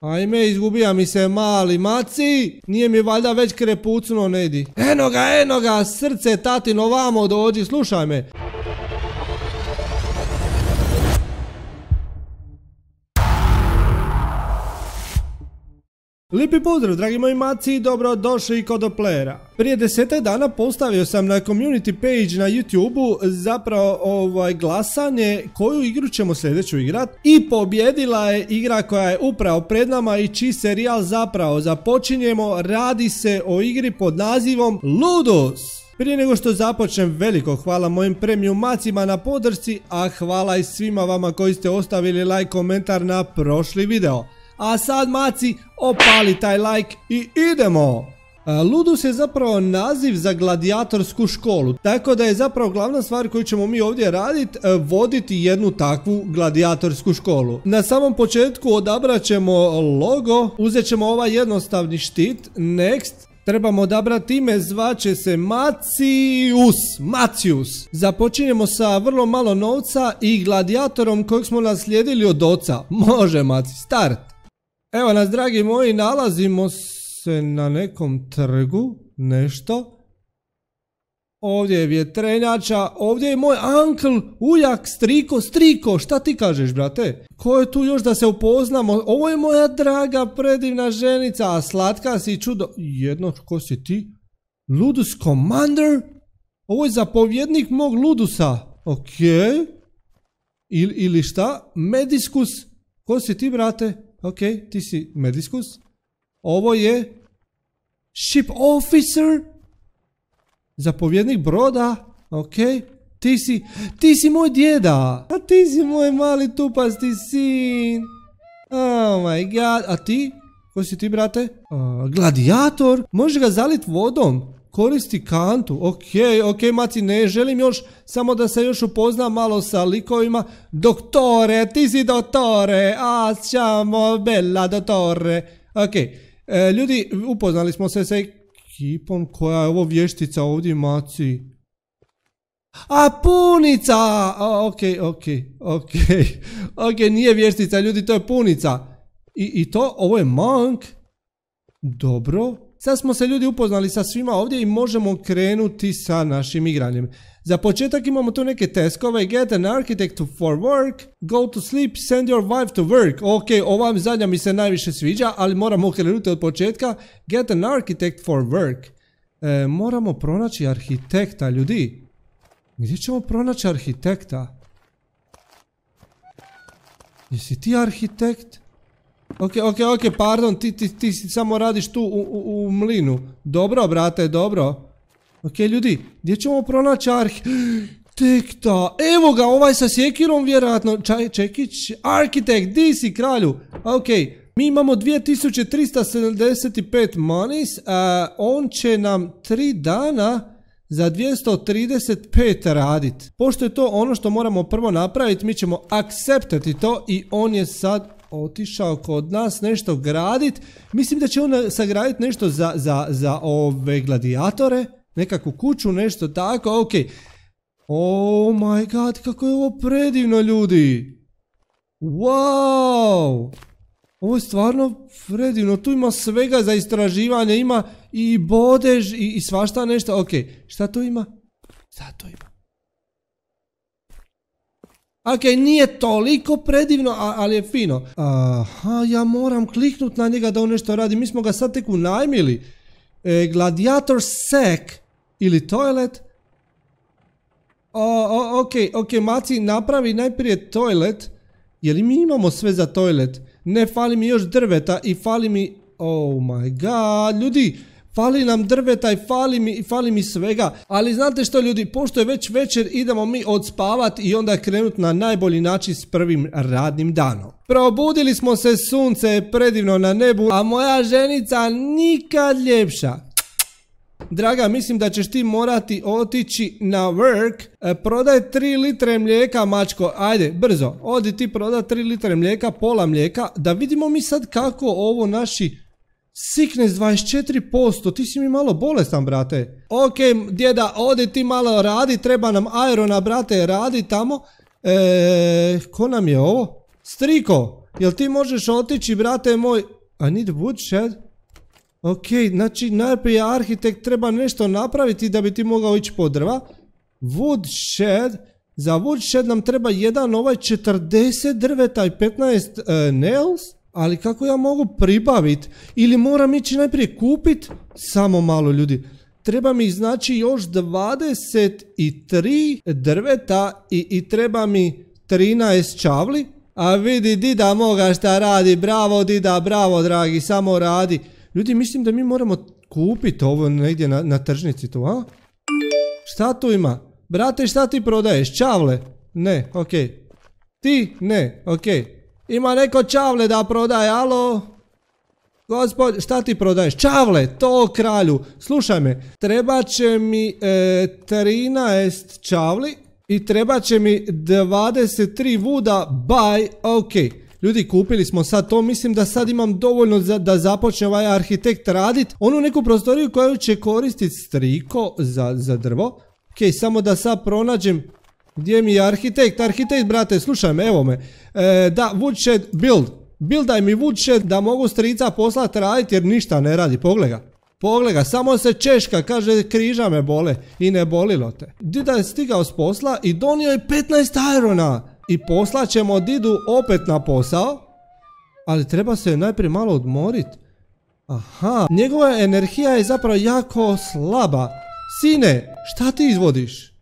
Ajme, pa izgubija mi se mali maci. Nije mi valjda već krepucno, Nedi. Eno ga, eno ga, srce tatino, vamo, dođi, slušaj me. Lipi pozdrav dragi moji maci i dobrodošli kod Oplera. Prije desetak dana postavio sam na community page na youtube zapravo ovaj, glasanje koju igru ćemo sljedeću igrat i pobjedila je igra koja je upravo pred nama i čiji serijal zapravo započinjemo. Radi se o igri pod nazivom Ludus. Prije nego što započnem veliko hvala mojim premium macima na podršci, a hvala i svima vama koji ste ostavili like, komentar na prošli video. A sad maci, opali taj like i idemo! Ludus je zapravo naziv za gladijatorsku školu, tako da je zapravo glavna stvar koju ćemo mi ovdje raditi e, voditi jednu takvu gladijatorsku školu. Na samom početku odabrat ćemo logo, uzet ćemo ovaj jednostavni štit, next, Trebamo odabrati ime, zvaće se Macius, Macius. Započinjemo sa vrlo malo novca i gladijatorom kojeg smo naslijedili od oca. Može Maci, start. Evo nas, dragi moji, nalazimo se na nekom trgu, nešto. Ovdje je vjetrenjača, ovdje je moj ankl, ujak, striko, striko, šta ti kažeš, brate? Ko je tu još da se upoznamo? Ovo je moja draga predivna ženica, a slatka si čudo... Jedno, ko si ti? Ludus Commander? Ovo je zapovjednik mog Ludusa. Okej. Ili, šta? Mediskus? Ko si ti, brate? Ok, ti si Mediskus. Ovo je ship officer. Zapovjednik broda. Ok, ti si, ti si moj djeda. A ti si moj mali tupasti sin. Oh my god, a ti? Ko si ti, brate? Gladiator. gladijator? Može ga zalit vodom? koristi kantu, ok, ok, maci, ne želim još, samo da se još upoznam malo sa likovima, doktore, ti si doktore, a siamo doktore, ok, e, ljudi, upoznali smo se sa ekipom koja je ovo vještica ovdje, maci, a punica, a, ok, ok, ok, ok, nije vještica, ljudi, to je punica, i, i to, ovo je mank, dobro, Sad smo se ljudi upoznali sa svima ovdje i možemo krenuti sa našim igranjem. Za početak imamo tu neke teskove, get an architect for work, go to sleep, send your wife to work. Ok, ova zadnja mi se najviše sviđa, ali moramo krenuti od početka, get an architect for work. E, moramo pronaći arhitekta, ljudi. Gdje ćemo pronaći arhitekta? Jesi ti arhitekt? Ok, ok, ok, pardon, ti, ti, samo radiš tu u, mlinu. Dobro, brate, dobro. Ok, ljudi, gdje ćemo pronaći arh... Tek evo ga, ovaj sa sjekirom vjerojatno, čekić, arhitekt, di si kralju? Ok, mi imamo 2375 manis, on će nam 3 dana za 235 radit. Pošto je to ono što moramo prvo napraviti, mi ćemo akceptati to i on je sad otišao kod nas nešto gradit. Mislim da će on sagraditi nešto za, za, za ove gladijatore, nekakvu kuću, nešto tako, ok. Oh my god, kako je ovo predivno ljudi! Wow! Ovo je stvarno predivno, tu ima svega za istraživanje, ima i bodež i, i svašta nešto, ok. Šta to ima? Šta to ima? Ok, nije toliko predivno, ali je fino. Aha, ja moram kliknut na njega da on nešto radi. Mi smo ga sad tek unajmili. E, gladiator sack. ili toilet. ok, ok, Maci, napravi najprije toilet. Je li mi imamo sve za toilet? Ne, fali mi još drveta i fali mi... Oh my god, ljudi, fali nam drveta i fali mi, fali mi svega. Ali znate što ljudi, pošto je već večer idemo mi odspavat i onda krenuti na najbolji način s prvim radnim danom. Probudili smo se, sunce je predivno na nebu, a moja ženica nikad ljepša. Draga, mislim da ćeš ti morati otići na work. E, prodaj 3 litre mlijeka, mačko. Ajde, brzo. Odi ti prodaj 3 litre mlijeka, pola mlijeka. Da vidimo mi sad kako ovo naši Siknes 24%, ti si mi malo bolestan, brate. Ok, djeda, odi ti malo radi, treba nam Irona, brate, radi tamo. Eee, ko nam je ovo? Striko, jel ti možeš otići, brate moj? I need woodshed. Ok, znači najprije arhitekt treba nešto napraviti da bi ti mogao ići po drva. Woodshed. Za woodshed nam treba jedan ovaj 40 drveta i 15 e, nails ali kako ja mogu pribaviti ili moram ići najprije kupit, samo malo ljudi. Treba mi znači još 23 drveta i, i treba mi 13 čavli. A vidi dida moga šta radi, bravo dida, bravo dragi, samo radi. Ljudi, mislim da mi moramo kupiti ovo negdje na, na tržnici tu, a? Šta tu ima? Brate, šta ti prodaješ? Čavle? Ne, okej. Okay. Ti? Ne, okej. Okay. Ima neko čavle da prodaje, alo? Gospod, šta ti prodaješ? Čavle, to kralju. Slušaj me, treba će mi 13 e, čavli i treba će mi 23 vuda, baj, ok. Ljudi, kupili smo sad to, mislim da sad imam dovoljno da započne ovaj arhitekt radit. Onu neku prostoriju koju će koristit striko za, za drvo. Ok, samo da sad pronađem gdje mi je arhitekt? Arhitekt, brate, slušaj me, evo me. E, da, woodshed build. Buildaj mi woodshed da mogu strica poslati radit jer ništa ne radi, Poglega. Poglega, samo se češka, kaže križa me bole i ne bolilo te. Dida je stigao s posla i donio je 15 irona. I ćemo Didu opet na posao. Ali treba se najprije malo odmorit. Aha, njegova energija je zapravo jako slaba. Sine, šta ti izvodiš?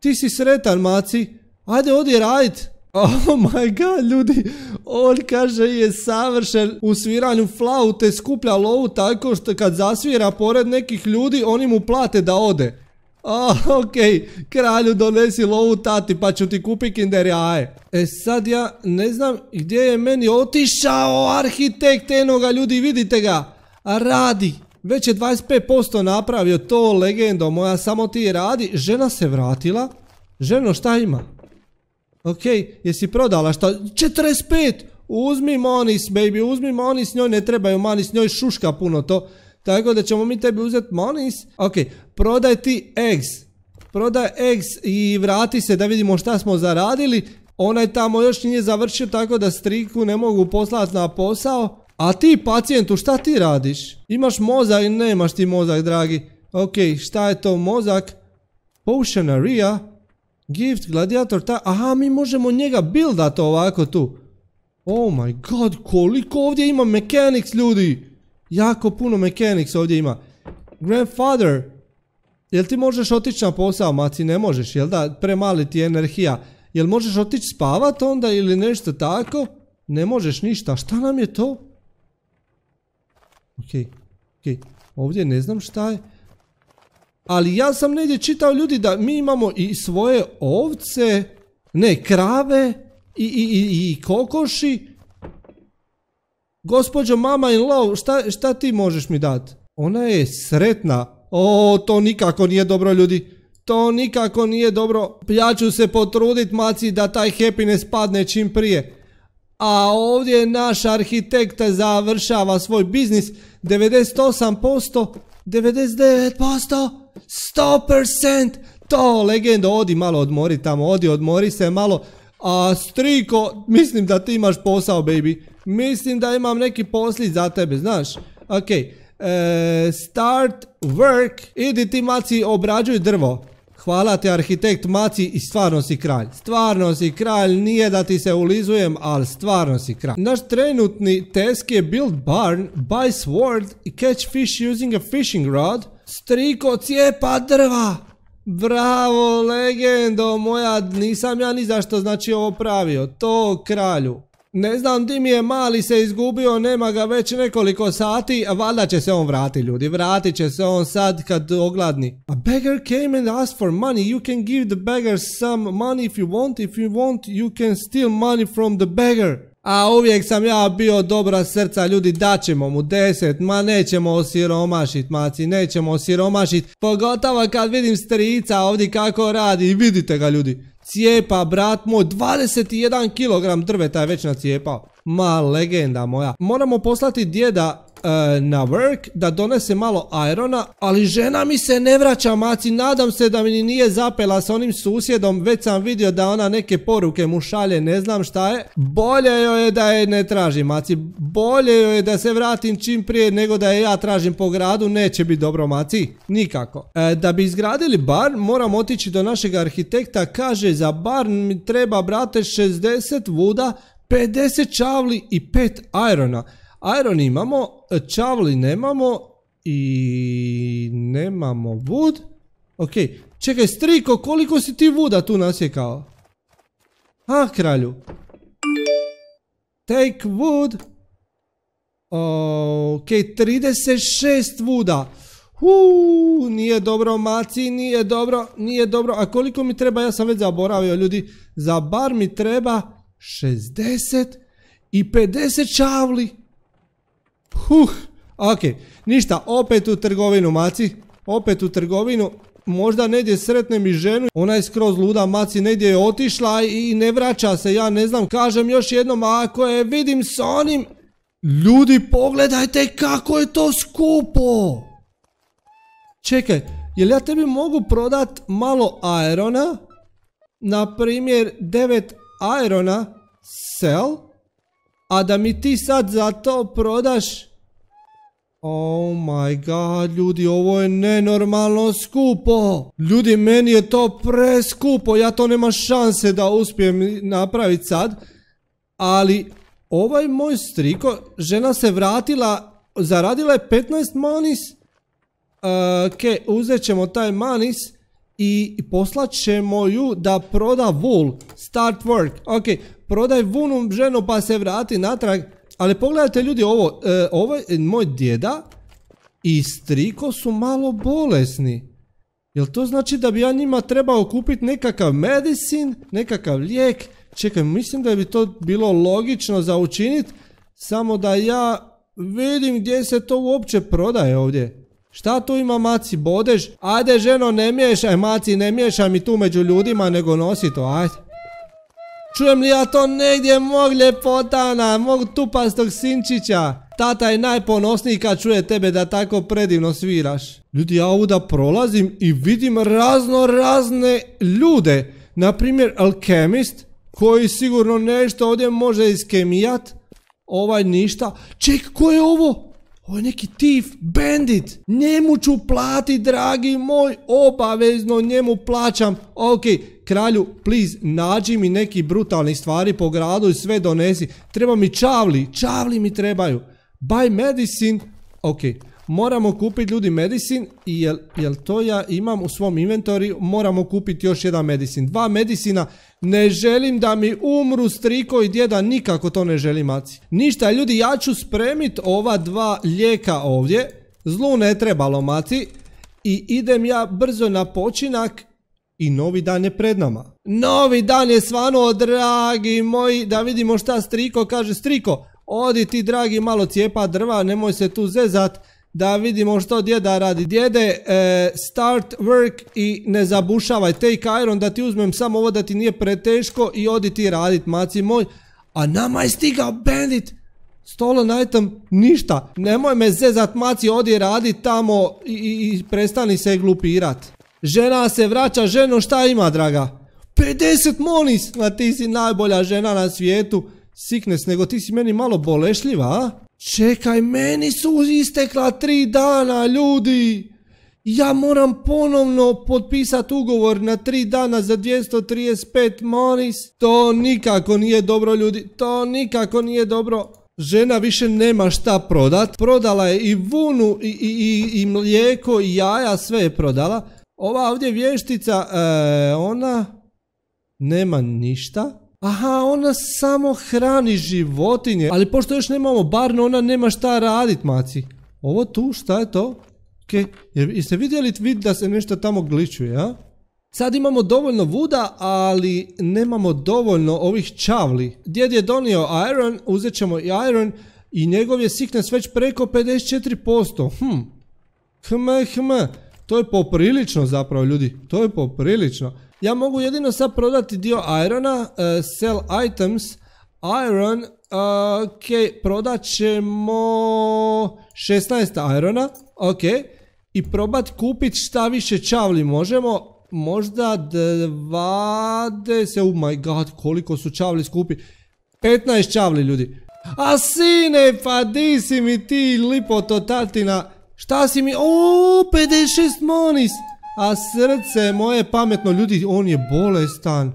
Ti si sretan, maci. Ajde, odi radit. Oh my god, ljudi, on kaže je savršen u sviranju flaute, skuplja lovu tako što kad zasvira pored nekih ljudi, oni mu plate da ode. Oh, okej. kralju donesi lovu tati pa ću ti kupi kinder jaje. E sad ja ne znam gdje je meni otišao arhitekt enoga ljudi, vidite ga. Radi, već je 25% napravio to legendo moja, samo ti radi. Žena se vratila. Ženo, šta ima? Ok, jesi prodala šta? 45! Uzmi monis, baby, uzmi monis. njoj ne trebaju manis, njoj šuška puno to. Tako da ćemo mi tebi uzeti monis. Ok, prodaj ti eggs. Prodaj eggs i vrati se da vidimo šta smo zaradili. Onaj tamo još nije završio tako da striku ne mogu poslati na posao. A ti pacijentu šta ti radiš? Imaš mozak i nemaš ti mozak dragi? Ok, šta je to mozak? Potion area. Gift, gladiator, ta... Aha, mi možemo njega buildat ovako tu. Oh my god, koliko ovdje ima mechanics ljudi. Jako puno mechanics ovdje ima. Grandfather. Jel ti možeš otići na posao? maci? ne možeš, jel da? Premali ti je energija. Jel možeš otići spavat onda ili nešto tako? Ne možeš ništa. Šta nam je to? Ok, ok. Ovdje ne znam šta je. Ali ja sam negdje čitao ljudi da mi imamo i svoje ovce, ne, krave i, i, kokoši. Gospođo mama in love, šta, šta ti možeš mi dati? Ona je sretna. O, to nikako nije dobro ljudi. To nikako nije dobro. Ja ću se potrudit maci da taj happiness padne čim prije a ovdje naš arhitekt završava svoj biznis 98%, 99%, 100%, to legendo, odi malo odmori tamo, odi odmori se malo, a striko, mislim da ti imaš posao baby, mislim da imam neki poslije za tebe, znaš, ok, e, start work, idi ti maci obrađuj drvo, hvala te arhitekt Maci i stvarno si kralj. Stvarno si kralj, nije da ti se ulizujem, ali stvarno si kralj. Naš trenutni task je build barn, buy sword i catch fish using a fishing rod. Striko cijepa drva! Bravo, legendo moja, nisam ja ni zašto znači ovo pravio. To kralju. Ne znam di mi je mali se izgubio, nema ga već nekoliko sati, a valjda će se on vrati ljudi, vratit će se on sad kad ogladni. A beggar came and asked for money, you can give the beggar some money if you want, if you want you can steal money from the beggar. A uvijek sam ja bio dobra srca ljudi, daćemo mu deset, ma nećemo osiromašit maci, nećemo osiromašit, pogotovo kad vidim strica ovdje kako radi, vidite ga ljudi cijepa, brat moj, 21 kg drveta je već nacijepao. Ma, legenda moja. Moramo poslati djeda E, na work, da donese malo irona, ali žena mi se ne vraća maci, nadam se da mi nije zapela s onim susjedom, već sam vidio da ona neke poruke mu šalje, ne znam šta je. Bolje joj je da je ne traži maci, bolje joj je da se vratim čim prije nego da je ja tražim po gradu, neće biti dobro maci, nikako. E, da bi izgradili bar, moram otići do našeg arhitekta, kaže za bar mi treba brate 60 vuda, 50 čavli i 5 irona. Iron imamo, čavli nemamo i nemamo wood. Ok, čekaj Striko, koliko si ti wooda tu nasjekao? Ah, kralju. Take wood. Ok, 36 wooda. Huuu, nije dobro maci, nije dobro, nije dobro. A koliko mi treba, ja sam već zaboravio ljudi, za bar mi treba 60 i 50 čavli. Huh, ok, ništa, opet u trgovinu maci, opet u trgovinu, možda negdje sretnem i ženu, ona je skroz luda, maci negdje je otišla i ne vraća se, ja ne znam, kažem još jednom, ako je vidim s onim, ljudi pogledajte kako je to skupo. Čekaj, jel ja tebi mogu prodat malo aerona? Na primjer 9 aerona, sell, a da mi ti sad za to prodaš... Oh my god, ljudi, ovo je nenormalno skupo. Ljudi, meni je to preskupo, ja to nema šanse da uspijem napraviti sad. Ali, ovaj moj striko, žena se vratila, zaradila je 15 manis. Okej, e, uzet ćemo taj manis i poslat ćemo ju da proda wool. Start work. Ok, prodaj vunu ženu pa se vrati natrag. Ali pogledajte ljudi e, ovo, je moj djeda i striko su malo bolesni. Jel to znači da bi ja njima trebao kupiti nekakav medicin, nekakav lijek? Čekaj, mislim da bi to bilo logično za učinit. samo da ja vidim gdje se to uopće prodaje ovdje. Šta tu ima maci bodeš? Ajde ženo ne miješaj maci, ne miješaj mi tu među ljudima nego nosi to, ajde. Čujem li ja to negdje mog ljepotana, mog tupastog sinčića? Tata je najponosniji kad čuje tebe da tako predivno sviraš. Ljudi, ja ovdje prolazim i vidim razno razne ljude. Naprimjer, alkemist, koji sigurno nešto ovdje može iskemijat. Ovaj ništa. Ček, ko je ovo? Ovo je neki tif, bandit. Njemu ću plati, dragi moj. Obavezno njemu plaćam. Ok, kralju, please, nađi mi neki brutalni stvari po gradu i sve donesi. Treba mi čavli, čavli mi trebaju. Buy medicine. Ok, Moramo kupiti ljudi medicin i jel, jel to ja imam u svom inventori, moramo kupiti još jedan medicin. Dva medicina, ne želim da mi umru striko i djeda, nikako to ne želim maci. Ništa ljudi, ja ću spremit ova dva lijeka ovdje, zlu ne trebalo maci i idem ja brzo na počinak i novi dan je pred nama. Novi dan je svano, dragi moji, da vidimo šta striko kaže striko. Odi ti dragi malo cijepa drva, nemoj se tu zezat da vidimo što djeda radi. Djede, e, start work i ne zabušavaj. Take iron da ti uzmem samo ovo da ti nije preteško i odi ti radit, maci moj. A nama je stigao bandit. Stolen item, ništa. Nemoj me zezat, maci, odi radit tamo i, prestani se glupirat. Žena se vraća, ženo šta ima, draga? 50 monis! A ti si najbolja žena na svijetu. Siknes, nego ti si meni malo bolešljiva, a? Čekaj, meni su istekla tri dana, ljudi! Ja moram ponovno potpisati ugovor na tri dana za 235 monis. To nikako nije dobro, ljudi. To nikako nije dobro. Žena više nema šta prodat. Prodala je i vunu, i, i, i mlijeko, i jaja, sve je prodala. Ova ovdje vještica, e, ona nema ništa. Aha, ona samo hrani životinje. Ali pošto još nemamo barno, ona nema šta radit, maci. Ovo tu, šta je to? Okej, okay. jeste vidjeli vid da se nešto tamo gličuje, a? Sad imamo dovoljno vuda, ali nemamo dovoljno ovih čavli. Djed je donio iron, uzet ćemo i iron i njegov je sickness već preko 54%. Hm, hm, hm, to je poprilično zapravo ljudi, to je poprilično. Ja mogu jedino sad prodati dio Irona, e, sell items, Iron, e, ok, prodat ćemo 16 Irona, ok. I probat kupit šta više čavli možemo, možda 20, oh my god, koliko su čavli skupi. 15 čavli ljudi. A sine, pa di si mi ti lipoto tatina, šta si mi, ooo, 56 monis. A srce moje pametno, ljudi, on je bolestan.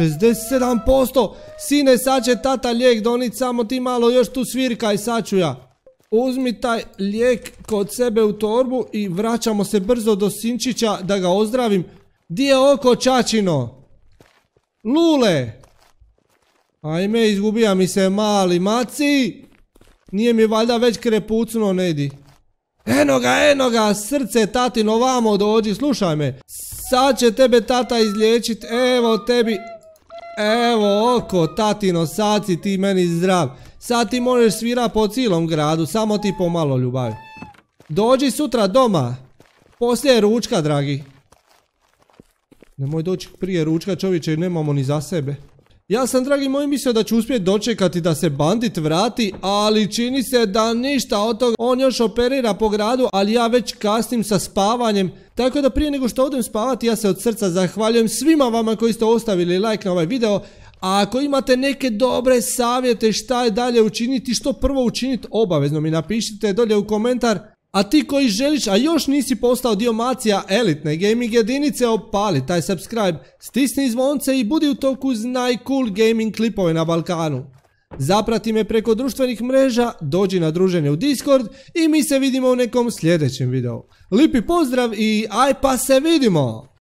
67%! Sine, sad će tata lijek donit, samo ti malo još tu svirkaj, sad ću ja. Uzmi taj lijek kod sebe u torbu i vraćamo se brzo do Sinčića da ga ozdravim. Di je oko Čačino? Lule! Ajme, izgubija mi se mali maci! Nije mi valjda već krepucno, Nedi. Eno ga, eno ga, srce tatino vamo dođi, slušaj me. Sad će tebe tata izliječit, evo tebi. Evo oko, tatino, sad si ti meni zdrav. Sad ti možeš svira po cilom gradu, samo ti pomalo ljubavi. Dođi sutra doma. Poslije ručka, dragi. Nemoj doći prije ručka, čovječe, nemamo ni za sebe. Ja sam, dragi moji, mislio da ću uspjeti dočekati da se bandit vrati, ali čini se da ništa od toga. On još operira po gradu, ali ja već kasnim sa spavanjem. Tako da prije nego što odem spavati, ja se od srca zahvaljujem svima vama koji ste ostavili like na ovaj video. A ako imate neke dobre savjete šta je dalje učiniti, što prvo učiniti, obavezno mi napišite dolje u komentar. A ti koji želiš, a još nisi postao dio macija elitne gaming jedinice, opali taj subscribe, stisni zvonce i budi u toku znaj najcool gaming klipove na Balkanu. Zaprati me preko društvenih mreža, dođi na druženje u Discord i mi se vidimo u nekom sljedećem videu. Lipi pozdrav i aj pa se vidimo!